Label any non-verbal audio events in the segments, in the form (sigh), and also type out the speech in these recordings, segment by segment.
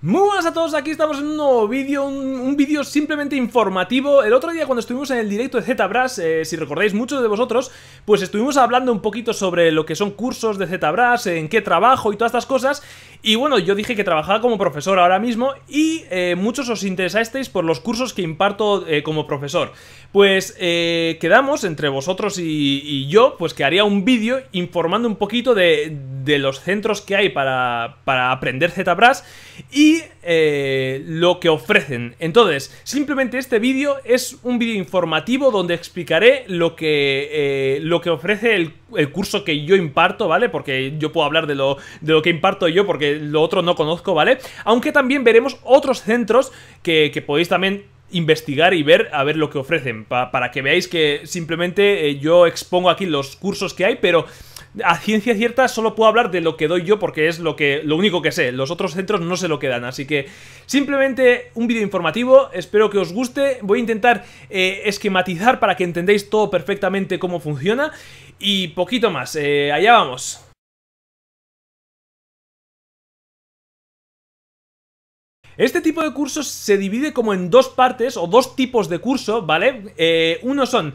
Muy buenas a todos, aquí estamos en un nuevo vídeo, un, vídeo simplemente informativo El otro día cuando estuvimos en el directo de ZBrush, eh, si recordáis muchos de vosotros Pues estuvimos hablando un poquito sobre lo que son cursos de ZBrush, en qué trabajo y todas estas cosas Y bueno, yo dije que trabajaba como profesor ahora mismo Y eh, muchos os interesasteis por los cursos que imparto eh, como profesor Pues quedamos entre vosotros y, yo, pues que haría un vídeo informando un poquito de, de los centros que hay para, para aprender ZBrush Y y eh, lo que ofrecen. Entonces, simplemente este vídeo es un vídeo informativo donde explicaré lo que, eh, lo que ofrece el, curso que yo imparto, ¿vale? Porque yo puedo hablar de lo, de lo que imparto yo porque lo otro no conozco, ¿vale? Aunque también veremos otros centros que, podéis también investigar y ver a ver lo que ofrecen para que veáis que simplemente eh, yo expongo aquí los cursos que hay pero a ciencia cierta solo puedo hablar de lo que doy yo porque es lo, que, lo único que sé. Los otros centros no se lo quedan, así que simplemente un vídeo informativo. Espero que os guste. Voy a intentar eh, esquematizar para que entendáis todo perfectamente cómo funciona. Y poquito más. Eh, allá vamos. Este tipo de cursos se divide como en dos partes o dos tipos de curso, ¿vale? Eh, uno son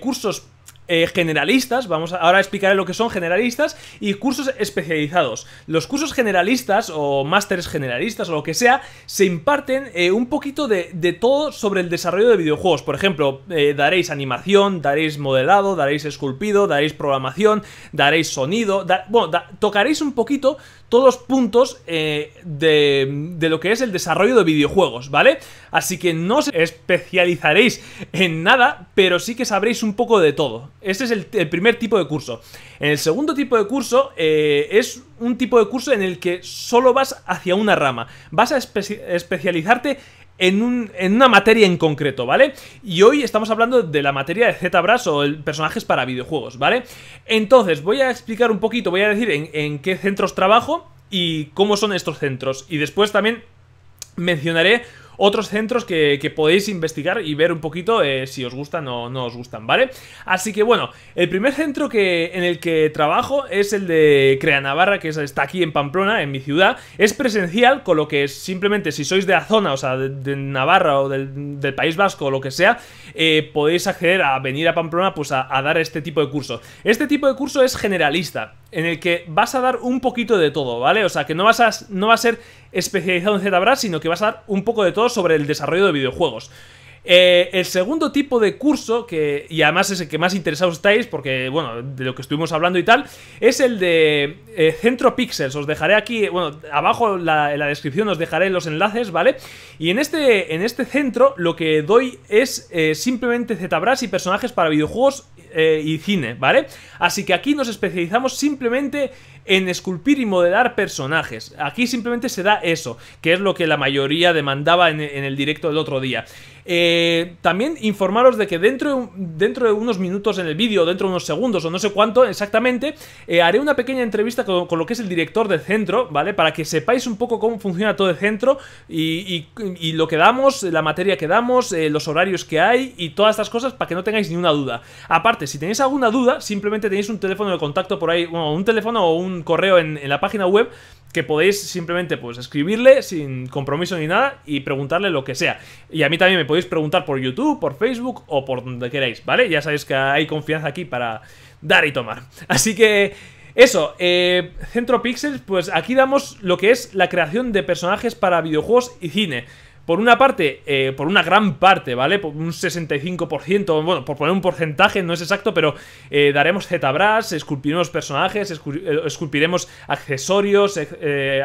cursos eh, generalistas, vamos a, ahora explicaré lo que son generalistas, y cursos especializados. Los cursos generalistas o másteres generalistas o lo que sea, se imparten eh, un poquito de, de, todo sobre el desarrollo de videojuegos. Por ejemplo, eh, daréis animación, daréis modelado, daréis esculpido, daréis programación, daréis sonido, bueno, tocaréis un poquito todos los puntos de, de lo que es el desarrollo de videojuegos, ¿vale? Así que no os especializaréis en nada, pero sí que sabréis un poco de todo. Este es el, primer tipo de curso. En el segundo tipo de curso eh, es un tipo de curso en el que solo vas hacia una rama. Vas a especializarte en, una materia en concreto, ¿vale? Y hoy estamos hablando de la materia de ZBrush o el personajes para videojuegos, ¿vale? Entonces, voy a explicar un poquito, voy a decir en qué centros trabajo y cómo son estos centros. Y después también mencionaré otros centros que, podéis investigar y ver un poquito eh, si os gustan o no os gustan, ¿vale? Así que bueno, el primer centro que, en el que trabajo es el de Crea Navarra, que está aquí en Pamplona, en mi ciudad. Es presencial, con lo que simplemente si sois de la zona, o sea, de, Navarra o del, País Vasco o lo que sea, eh, podéis acceder a venir a Pamplona pues a, a dar este tipo de curso. Este tipo de curso es generalista en el que vas a dar un poquito de todo, ¿vale? O sea, que no vas a, no va a ser especializado en ZBrush, sino que vas a dar un poco de todo sobre el desarrollo de videojuegos. Eh, el segundo tipo de curso, que, y además es el que más interesados estáis, porque, bueno, de lo que estuvimos hablando y tal, es el de eh, Centro Pixels. Os dejaré aquí, bueno, abajo en la descripción os dejaré los enlaces, ¿vale? Y en este, en este centro lo que doy es eh, simplemente ZBrush y personajes para videojuegos y cine, ¿vale? Así que aquí nos especializamos simplemente en esculpir y modelar personajes. Aquí simplemente se da eso, que es lo que la mayoría demandaba en, el directo del otro día. Eh, también informaros de que dentro, dentro de unos minutos en el vídeo, dentro de unos segundos o no sé cuánto exactamente, eh, haré una pequeña entrevista con, lo que es el director del centro, ¿vale? Para que sepáis un poco cómo funciona todo el centro y, lo que damos, la materia que damos, eh, los horarios que hay y todas estas cosas para que no tengáis ninguna duda. Aparte, si tenéis alguna duda, simplemente tenéis un teléfono de contacto por ahí, un teléfono o un correo en, la página web que podéis simplemente pues escribirle sin compromiso ni nada y preguntarle lo que sea. Y a mí también me podéis preguntar por YouTube, por Facebook o por donde queráis, ¿vale? Ya sabéis que hay confianza aquí para dar y tomar. (laughs) Así que eso, eh, Centro Pixels, pues aquí damos lo que es la creación de personajes para videojuegos y cine por una parte, eh, por una gran parte, ¿vale? Por un 65%, bueno, por poner un porcentaje, no es exacto, pero eh, daremos daremos brass esculpiremos personajes, eh, esculpiremos accesorios,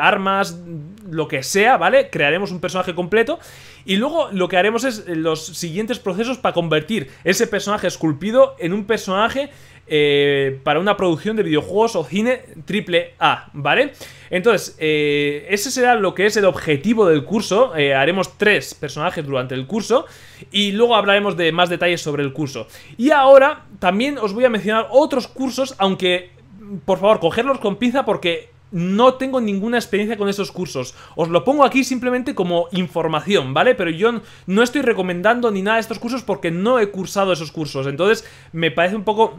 armas, lo que sea, ¿vale? Crearemos un personaje completo y luego lo que haremos es los siguientes procesos para convertir ese personaje esculpido en un personaje eh, para una producción de videojuegos o cine triple A, ¿vale? Entonces, eh, ese será lo que es el objetivo del curso. Eh, haremos tres personajes durante el curso y luego hablaremos de más detalles sobre el curso. Y ahora también os voy a mencionar otros cursos, aunque, por favor, cogerlos con pinza porque no tengo ninguna experiencia con esos cursos. Os lo pongo aquí simplemente como información, ¿vale? Pero yo no estoy recomendando ni nada de estos cursos porque no he cursado esos cursos. Entonces, me parece un poco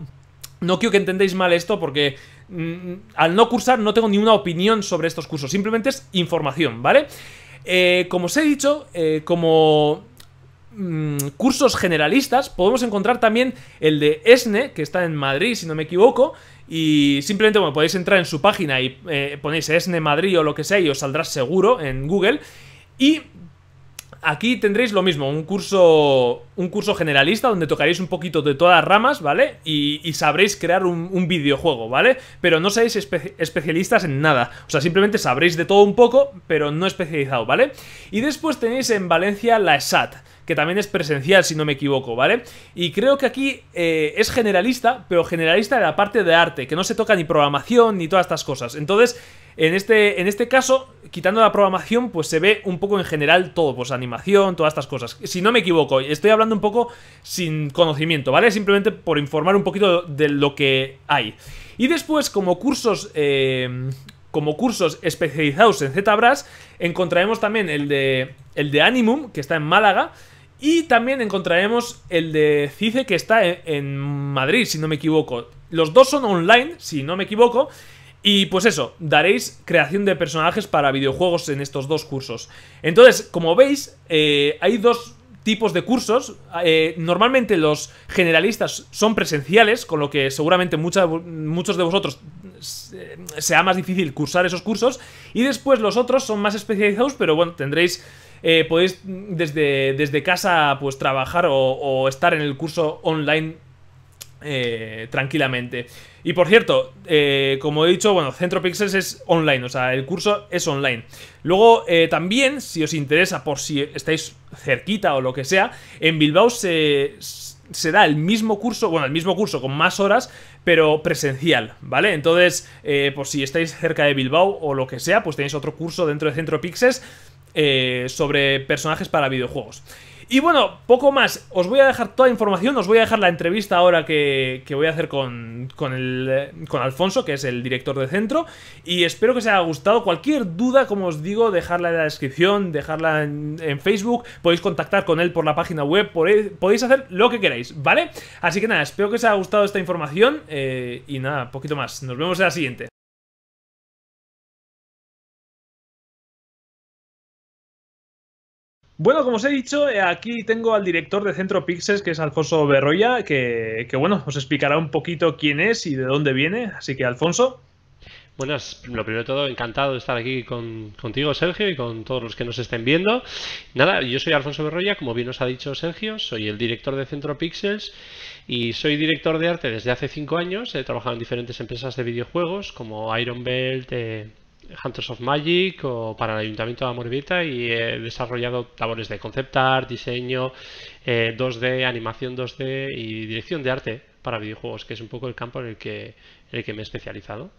no quiero que entendáis mal esto porque mm, al no cursar no tengo ni una opinión sobre estos cursos, simplemente es información, ¿vale? Eh, como os he dicho, eh, como mm, cursos generalistas, podemos encontrar también el de ESNE, que está en Madrid, si no me equivoco, y simplemente, bueno, podéis entrar en su página y eh, ponéis ESNE Madrid o lo que sea y os saldrá seguro en Google. Y Aquí tendréis lo mismo, un curso, un curso generalista donde tocaréis un poquito de todas las ramas, ¿vale? Y, sabréis crear un, videojuego, ¿vale? Pero no seáis especialistas en nada, o sea, simplemente sabréis de todo un poco, pero no especializado, ¿vale? Y después tenéis en Valencia la ESAT que también es presencial, si no me equivoco, ¿vale? Y creo que aquí eh, es generalista, pero generalista de la parte de arte, que no se toca ni programación ni todas estas cosas. Entonces, en este, en este caso, quitando la programación, pues se ve un poco en general todo, pues animación, todas estas cosas. Si no me equivoco, estoy hablando un poco sin conocimiento, ¿vale? Simplemente por informar un poquito de lo que hay. Y después, como cursos... Eh, como cursos especializados en ZBrush, encontraremos también el de, el de Animum, que está en Málaga, y también encontraremos el de CICE que está en, Madrid, si no me equivoco. Los dos son online, si no me equivoco. Y pues eso, daréis creación de personajes para videojuegos en estos dos cursos. Entonces, como veis, eh, hay dos tipos de cursos. Eh, normalmente los generalistas son presenciales, con lo que seguramente muchos de vosotros eh, sea más difícil cursar esos cursos. Y después los otros son más especializados, pero bueno, tendréis eh, podéis mm, desde, desde casa pues trabajar o, estar en el curso online eh, tranquilamente. Y por cierto, eh, como he dicho, bueno, Centro Pixels es online, o sea, el curso es online. Luego, también, si os interesa, por si estáis cerquita o lo que sea, en Bilbao se, se da el mismo curso, bueno, el mismo curso con más horas, pero presencial, ¿vale? Entonces, por si estáis cerca de Bilbao o lo que sea, pues tenéis otro curso dentro de Centro Pixels eh, sobre personajes para videojuegos. Y bueno, poco más. Os voy a dejar toda la información. Os voy a dejar la entrevista ahora que, voy a hacer con, con, eh, con, Alfonso, que es el director de centro. Y espero que os haya gustado. Cualquier duda, como os digo, dejarla en la descripción, dejarla en, Facebook. Podéis contactar con él por la página web. Podéis, hacer lo que queráis, ¿vale? Así que nada, espero que os haya gustado esta información. Eh, y nada, poquito más. Nos vemos en la siguiente. Bueno, como os he dicho, eh, aquí tengo al director de Centro Pixels, que es Alfonso Berroya, que, bueno, os explicará un poquito quién es y de dónde viene. Así que, Alfonso. Buenas. lo primero de todo, encantado de estar aquí con, contigo, Sergio, y con todos los que nos estén viendo. Nada, yo soy Alfonso Berroya, como bien os ha dicho Sergio, soy el director de Centro Pixels y soy director de arte desde hace cinco años. He trabajado en diferentes empresas de videojuegos como Iron Belt, eh, Hunters of Magic o para el Ayuntamiento de Amorbita y he desarrollado labores de concept art, diseño, 2D, eh, animación 2D y dirección de arte para videojuegos, que es un poco el campo en el que, en el que me he especializado.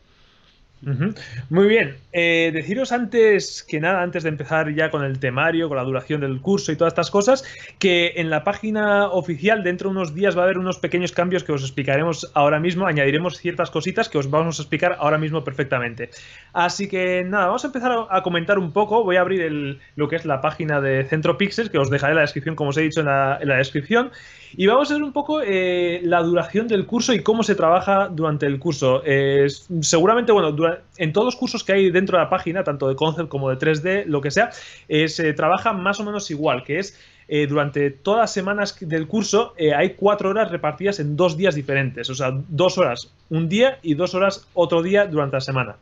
Muy bien, eh, deciros antes que nada, antes de empezar ya con el temario, con la duración del curso y todas estas cosas, que en la página oficial dentro de unos días va a haber unos pequeños cambios que os explicaremos ahora mismo, añadiremos ciertas cositas que os vamos a explicar ahora mismo perfectamente. Así que nada, vamos a empezar a, comentar un poco, voy a abrir lo que es la página de Centro Pixels, que os dejaré en la descripción, como os he dicho en la, descripción, y vamos a ver un poco eh, la duración del curso y cómo se trabaja durante el curso. Eh, seguramente, bueno, durante en todos los cursos que hay dentro de la página, tanto de concept como de 3D, lo que sea, eh, se trabaja más o menos igual, que es eh, durante todas las semanas del curso eh, hay cuatro horas repartidas en dos días diferentes, o sea, dos horas un día y dos horas otro día durante la semana.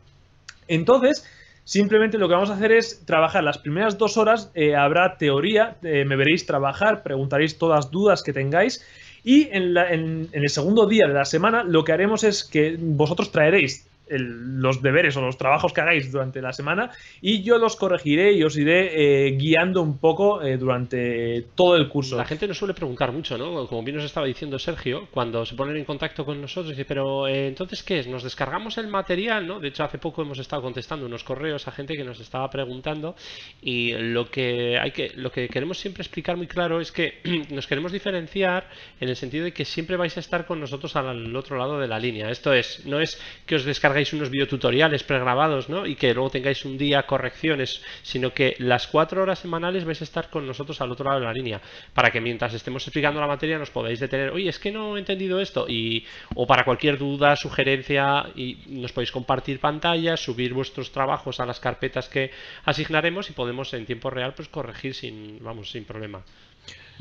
Entonces, Simplemente lo que vamos a hacer es trabajar las primeras dos horas, habrá teoría, me veréis trabajar, preguntaréis todas dudas que tengáis y en, el segundo día de la semana lo que haremos es que vosotros traeréis los deberes o los trabajos que hagáis durante la semana y yo los corregiré y os iré eh, guiando un poco eh, durante todo el curso. La gente nos suele preguntar mucho, ¿no? Como bien nos estaba diciendo Sergio, cuando se ponen en contacto con nosotros, dice, pero eh, entonces, ¿qué es? ¿Nos descargamos el material, no? De hecho, hace poco hemos estado contestando unos correos a gente que nos estaba preguntando y lo que, hay que, lo que queremos siempre explicar muy claro es que (clears throat) nos queremos diferenciar en el sentido de que siempre vais a estar con nosotros al otro lado de la línea. Esto es, no es que os descarguéis hagáis unos videotutoriales pregrabados ¿no? y que luego tengáis un día correcciones, sino que las cuatro horas semanales vais a estar con nosotros al otro lado de la línea, para que mientras estemos explicando la materia nos podáis detener, oye, es que no he entendido esto, y, o para cualquier duda, sugerencia, y nos podéis compartir pantalla, subir vuestros trabajos a las carpetas que asignaremos y podemos en tiempo real pues corregir sin, vamos, sin problema.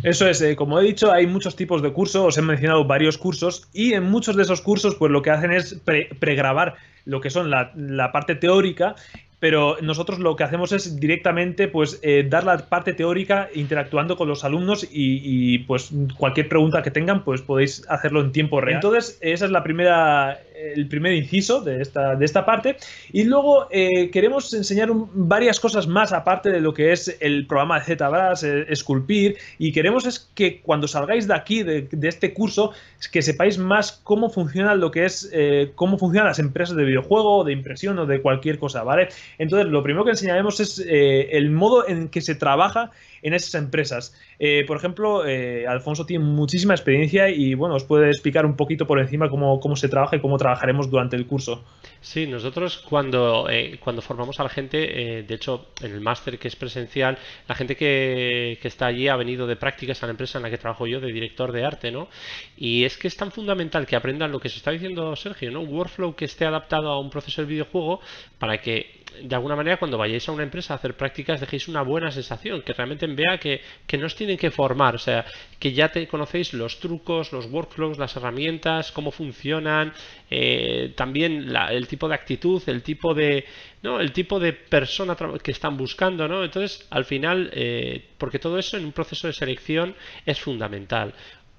Eso es, eh, como he dicho, hay muchos tipos de cursos, os he mencionado varios cursos, y en muchos de esos cursos, pues lo que hacen es pregrabar lo que son la, parte teórica, pero nosotros lo que hacemos es directamente, pues, eh, dar la parte teórica interactuando con los alumnos y, y, pues, cualquier pregunta que tengan, pues podéis hacerlo en tiempo real. Entonces, esa es la primera el primer inciso de esta, de esta parte. Y luego eh, queremos enseñar varias cosas más aparte de lo que es el programa de ZBrush, esculpir. Eh, y queremos es que cuando salgáis de aquí, de, este curso, que sepáis más cómo funciona lo que es, eh, cómo funcionan las empresas de videojuego, de impresión o de cualquier cosa, ¿vale? Entonces, lo primero que enseñaremos es el modo en que se trabaja en esas empresas. por ejemplo, Alfonso tiene muchísima experiencia y, bueno, os puede explicar un poquito por encima cómo, cómo se trabaja y cómo trabaja trabajaremos durante el curso. Sí, nosotros cuando, eh, cuando formamos a la gente, eh, de hecho en el máster que es presencial, la gente que, está allí ha venido de prácticas a la empresa en la que trabajo yo de director de arte, ¿no? Y es que es tan fundamental que aprendan lo que se está diciendo Sergio, ¿no? Un workflow que esté adaptado a un proceso de videojuego para que de alguna manera cuando vayáis a una empresa a hacer prácticas dejéis una buena sensación, que realmente vea que, que no os tienen que formar, o sea, que ya te conocéis los trucos, los workflows, las herramientas, cómo funcionan, eh, eh, también el tipo de actitud, el tipo de, ¿no? el tipo de persona que están buscando, ¿no? Entonces, al final, eh, porque todo eso en un proceso de selección es fundamental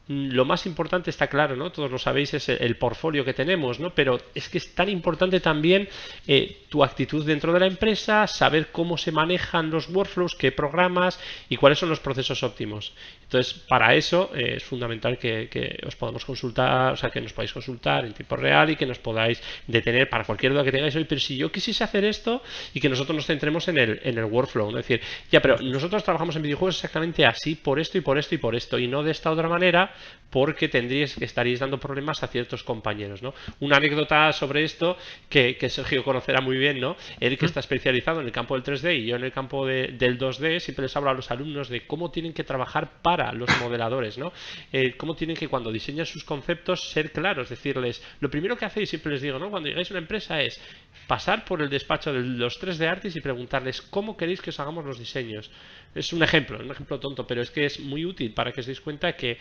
lo más importante está claro, ¿no? Todos lo sabéis, es el portfolio que tenemos, ¿no? Pero es que es tan importante también eh, tu actitud dentro de la empresa, saber cómo se manejan los workflows, qué programas y cuáles son los procesos óptimos. Entonces, para eso eh, es fundamental que, os podamos consultar, o sea, que nos podáis consultar en tiempo real y que nos podáis detener para cualquier duda que tengáis hoy. Pero si yo quisiese hacer esto y que nosotros nos centremos en el, workflow, Es decir, ya, pero nosotros trabajamos en videojuegos exactamente así, por esto y por esto y por esto, y no de esta otra manera porque que estaríais dando problemas a ciertos compañeros, ¿no? Una anécdota sobre esto que, Sergio conocerá muy bien, ¿no? Él que está especializado en el campo del 3D y yo en el campo del 2D, siempre les hablo a los alumnos de cómo tienen que trabajar para los modeladores, ¿no? Eh, cómo tienen que cuando diseñan sus conceptos ser claros, decirles, lo primero que hacéis, siempre les digo, ¿no? Cuando llegáis a una empresa es pasar por el despacho de los 3D Artists y preguntarles cómo queréis que os hagamos los diseños. Es un ejemplo, un ejemplo tonto, pero es que es muy útil para que os deis cuenta que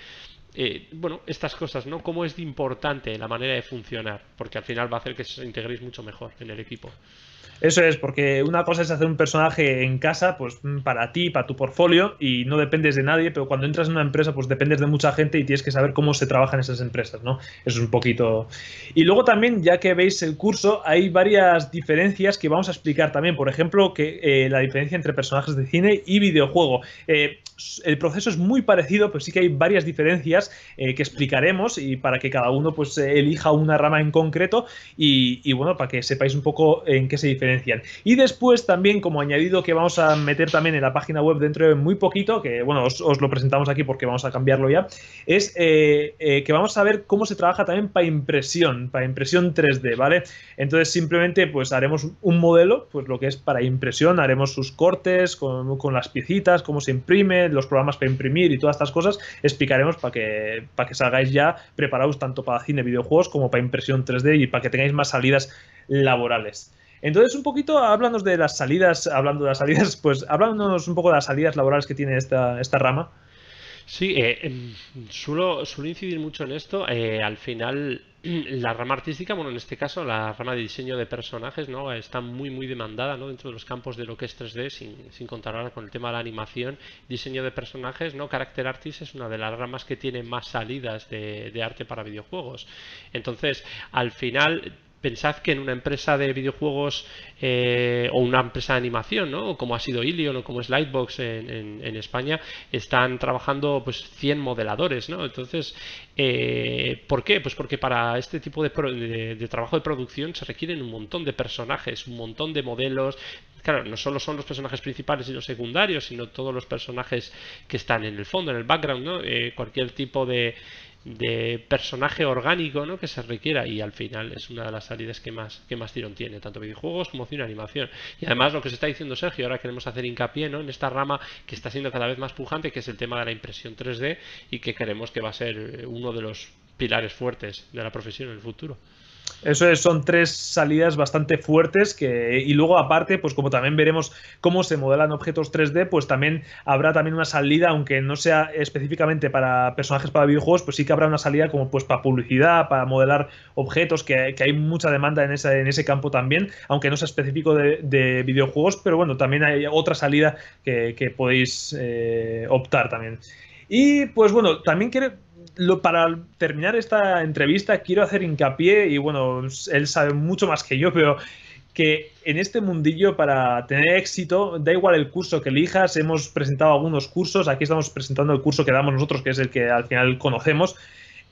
eh, bueno, estas cosas, ¿no? Cómo es de importante la manera de funcionar, porque al final va a hacer que os integréis mucho mejor en el equipo. Eso es, porque una cosa es hacer un personaje en casa, pues mm, para ti, para tu portfolio, y no dependes de nadie, pero cuando entras en una empresa, pues dependes de mucha gente y tienes que saber cómo se trabaja en esas empresas, ¿no? Eso es un poquito. Y luego también, ya que veis el curso, hay varias diferencias que vamos a explicar también. Por ejemplo, que eh, la diferencia entre personajes de cine y videojuego. Eh, el proceso es muy parecido, pero sí que hay varias diferencias eh, que explicaremos y para que cada uno pues elija una rama en concreto y bueno, para que sepáis un poco en qué se diferencia y después también, como añadido que vamos a meter también en la página web dentro de muy poquito, que bueno, os, lo presentamos aquí porque vamos a cambiarlo ya, es eh, eh, que vamos a ver cómo se trabaja también para impresión, para impresión 3D, ¿vale? Entonces simplemente pues haremos un modelo, pues lo que es para impresión, haremos sus cortes con, las piecitas, cómo se imprime, los programas para imprimir y todas estas cosas, explicaremos para que, para que salgáis ya preparados tanto para cine, videojuegos como para impresión 3D y para que tengáis más salidas laborales. Entonces, un poquito, háblanos de las salidas, hablando de las salidas, (laughs) pues háblanos un poco de las salidas laborales que tiene esta, rama. Sí, eh, em, suelo, incidir mucho en esto. Eh, al final, (clears throat) la rama artística, bueno, en este caso, la rama de diseño de personajes, ¿no? Está muy, muy demandada, ¿no? Dentro de los campos de lo que es 3D, sin, contar ahora con el tema de la animación, diseño de personajes, ¿no? Character Artist es una de las ramas que tiene más salidas de arte para videojuegos. Entonces, al final pensad que en una empresa de videojuegos eh, o una empresa de animación, ¿no? como ha sido Ilion o como es Lightbox en, España, están trabajando pues 100 modeladores. ¿no? Entonces, eh, ¿por qué? Pues porque para este tipo de, trabajo de producción se requieren un montón de personajes, un montón de modelos, claro, no solo son los personajes principales y los secundarios, sino todos los personajes que están en el fondo, en el background, eh, cualquier tipo de, de personaje orgánico ¿no? que se requiera y al final es una de las salidas que más, que más tirón tiene, tanto videojuegos como cine animación. Y además lo que se está diciendo Sergio, ahora queremos hacer hincapié ¿no? en esta rama que está siendo cada vez más pujante, que es el tema de la impresión 3D y que creemos que va a ser eh, uno de los pilares fuertes de la profesión en el futuro. Eso es, son tres salidas bastante fuertes que, y luego aparte, pues como también veremos cómo se modelan objetos 3D, pues también habrá también una salida, aunque no sea específicamente para personajes para videojuegos, pues sí que habrá una salida como pues para publicidad, para modelar objetos, que, hay mucha demanda en, en ese campo también, aunque no sea específico de, videojuegos, pero bueno, también hay otra salida que, podéis eh, optar también. Y pues bueno, también quiero lo, para terminar esta entrevista quiero hacer hincapié, y bueno, él sabe mucho más que yo, pero que en este mundillo para tener éxito, da igual el curso que elijas, hemos presentado algunos cursos, aquí estamos presentando el curso que damos nosotros, que es el que al final conocemos.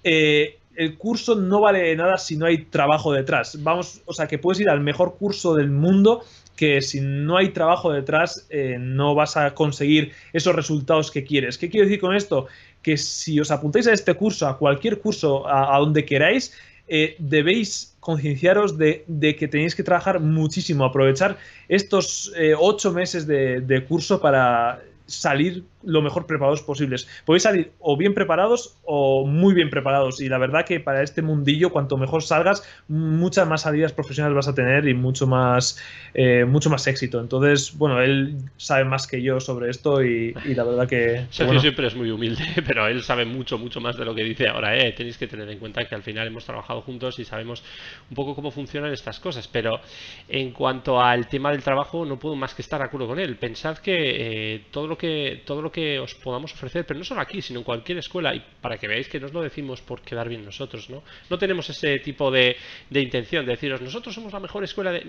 Eh, el curso no vale nada si no hay trabajo detrás. Vamos, o sea, que puedes ir al mejor curso del mundo que si no hay trabajo detrás eh, no vas a conseguir esos resultados que quieres. ¿Qué quiero decir con esto? Que si os apuntáis a este curso, a cualquier curso, a, donde queráis, eh, debéis concienciaros de, que tenéis que trabajar muchísimo, aprovechar estos eh, ocho meses de curso para salir lo mejor preparados posibles. Podéis salir o bien preparados o muy bien preparados. Y la verdad que para este mundillo, cuanto mejor salgas, muchas más salidas profesionales vas a tener y mucho más, eh, mucho más éxito. Entonces, bueno, él sabe más que yo sobre esto y, la verdad que... (laughs) Sergio siempre es muy humilde, (laughs) pero él sabe mucho, mucho más de lo que dice ahora. Eh. Tenéis que tener en cuenta que al final hemos trabajado juntos y sabemos un poco cómo funcionan estas cosas. Pero en cuanto al tema del trabajo, no puedo más que estar de acuerdo con él. Pensad que eh, todo lo que, todo lo que os podamos ofrecer, pero no solo aquí, sino en cualquier escuela, y para que veáis que no lo decimos por quedar bien nosotros, ¿no? No tenemos ese tipo de, de intención de deciros, nosotros somos la mejor escuela de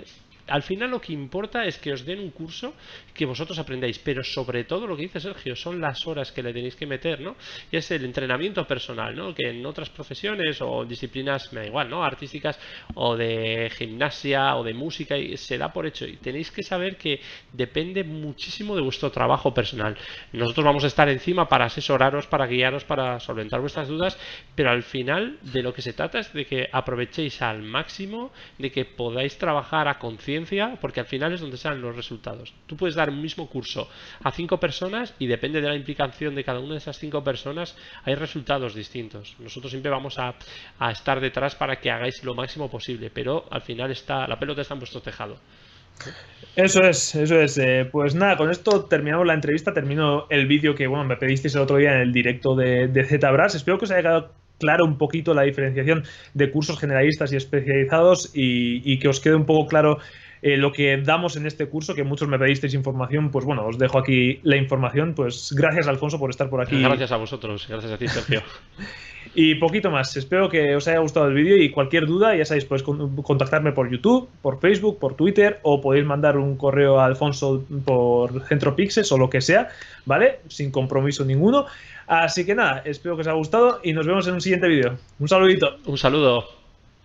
al final lo que importa es que os den un curso que vosotros aprendáis, pero sobre todo lo que dice Sergio son las horas que le tenéis que meter, ¿no? Y es el entrenamiento personal, ¿no? Que en otras profesiones o disciplinas, me da igual, ¿no? Artísticas o de gimnasia o de música, se da por hecho. Y tenéis que saber que depende muchísimo de vuestro trabajo personal. Nosotros vamos a estar encima para asesoraros, para guiaros, para solventar vuestras dudas, pero al final de lo que se trata es de que aprovechéis al máximo, de que podáis trabajar a conciencia porque al final es donde salen los resultados. Tú puedes dar un mismo curso a cinco personas y depende de la implicación de cada una de esas cinco personas, hay resultados distintos. Nosotros siempre vamos a, estar detrás para que hagáis lo máximo posible, pero al final está la pelota está en vuestro tejado. Eso es, eso es. Eh, pues nada, con esto terminamos la entrevista, termino el vídeo que bueno, me pedisteis el otro día en el directo de, de ZBrush. Espero que os haya quedado claro un poquito la diferenciación de cursos generalistas y especializados y, que os quede un poco claro eh, lo que damos en este curso, que muchos me pedisteis información, pues bueno, os dejo aquí la información. Pues gracias, Alfonso, por estar por aquí. Gracias a vosotros, gracias a ti, Sergio. (laughs) Y poquito más. Espero que os haya gustado el vídeo y cualquier duda, ya sabéis, podéis contactarme por YouTube, por Facebook, por Twitter o podéis mandar un correo a Alfonso por centropix.es o lo que sea, ¿vale? Sin compromiso ninguno. Así que nada, espero que os haya gustado y nos vemos en un siguiente vídeo. Un saludito. Un saludo.